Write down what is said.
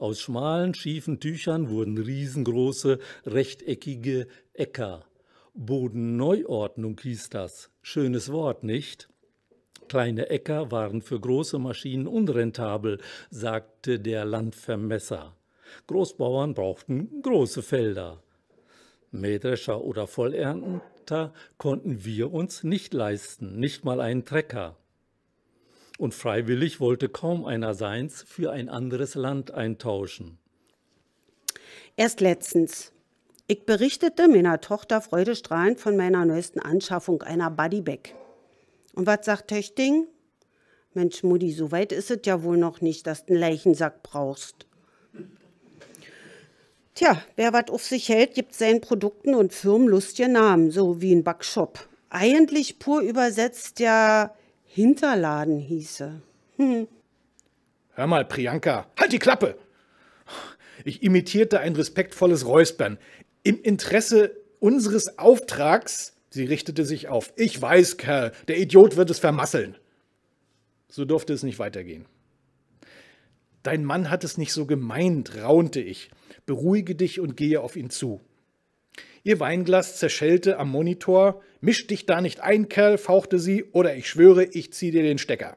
Aus schmalen, schiefen Tüchern wurden riesengroße, rechteckige Äcker. Bodenneuordnung hieß das. Schönes Wort, nicht? Kleine Äcker waren für große Maschinen unrentabel, sagte der Landvermesser. Großbauern brauchten große Felder. Mähdrescher oder Vollernter konnten wir uns nicht leisten, nicht mal einen Trecker und freiwillig wollte kaum einer seins für ein anderes Land eintauschen. Erst letztens. Ich berichtete meiner Tochter freudestrahlend von meiner neuesten Anschaffung, einer Bodybag. Und was sagt Töchting? Mensch, Mutti, so weit ist es ja wohl noch nicht, dass du einen Leichensack brauchst. Tja, wer was auf sich hält, gibt seinen Produkten und Firmen lustige Namen, so wie ein Backshop. Eigentlich pur übersetzt ja Hinterladen hieße. Hm. Hör mal, Priyanka, halt die Klappe! Ich imitierte ein respektvolles Räuspern. Im Interesse unseres Auftrags, sie richtete sich auf. Ich weiß, Kerl, der Idiot wird es vermasseln. So durfte es nicht weitergehen. Dein Mann hat es nicht so gemeint, raunte ich. Beruhige dich und gehe auf ihn zu. Ihr Weinglas zerschellte am Monitor. Misch dich da nicht ein, Kerl, fauchte sie, oder ich schwöre, ich zieh dir den Stecker.